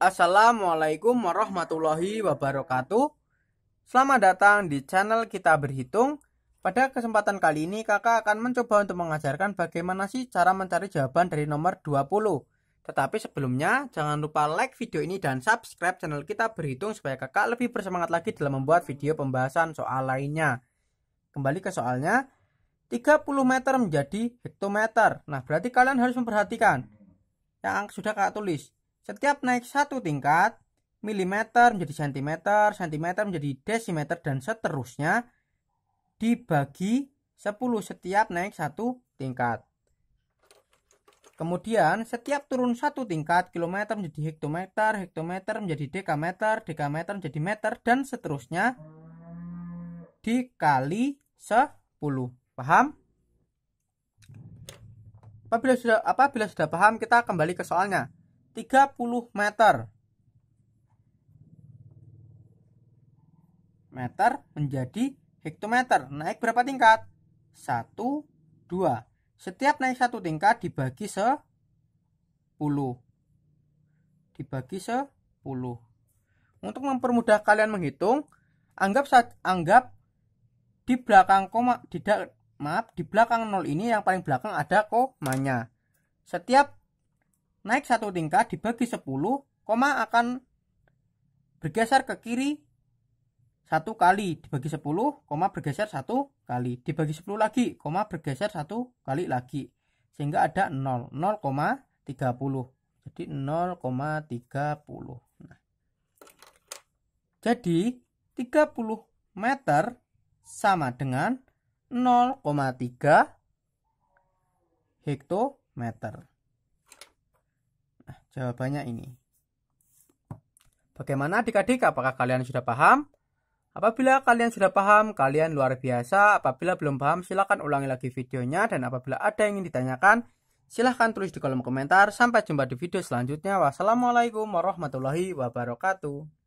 Assalamualaikum warahmatullahi wabarakatuh. Selamat datang di channel Kita Berhitung. Pada kesempatan kali ini kakak akan mencoba untuk mengajarkan bagaimana sih cara mencari jawaban dari nomor 20. Tetapi sebelumnya, jangan lupa like video ini dan subscribe channel Kita Berhitung supaya kakak lebih bersemangat lagi dalam membuat video pembahasan soal lainnya. Kembali ke soalnya, 30 meter menjadi hektometer. Nah, berarti kalian harus memperhatikan yang sudah kakak tulis setiap naik satu tingkat, milimeter menjadi sentimeter, sentimeter menjadi desimeter, dan seterusnya dibagi 10 setiap naik satu tingkat. Kemudian setiap turun satu tingkat kilometer menjadi hektometer, hektometer menjadi dekameter, dekameter menjadi meter dan seterusnya dikali 10. Paham? Apabila sudah apabila sudah paham kita kembali ke soalnya. 30 meter. Meter menjadi hektometer. Naik berapa tingkat? 1, 2. Setiap naik satu tingkat dibagi 10. Dibagi 10. Untuk mempermudah kalian menghitung, anggap saat anggap di belakang koma tidak maaf di belakang nol ini yang paling belakang ada komanya. Setiap naik satu tingkat dibagi 10, koma akan bergeser ke kiri satu kali dibagi 10, koma bergeser satu kali dibagi 10 lagi, koma bergeser satu kali lagi sehingga ada 0, 30. Jadi 0,30. Nah. Jadi 30 meter sama dengan 0,3 hektometer. Jawabannya ini. Bagaimana adik-adik, apakah kalian sudah paham? Apabila kalian sudah paham, kalian luar biasa. Apabila belum paham, silahkan ulangi lagi videonya. Dan apabila ada yang ingin ditanyakan, silahkan tulis di kolom komentar. Sampai jumpa di video selanjutnya. Wassalamualaikum warahmatullahi wabarakatuh.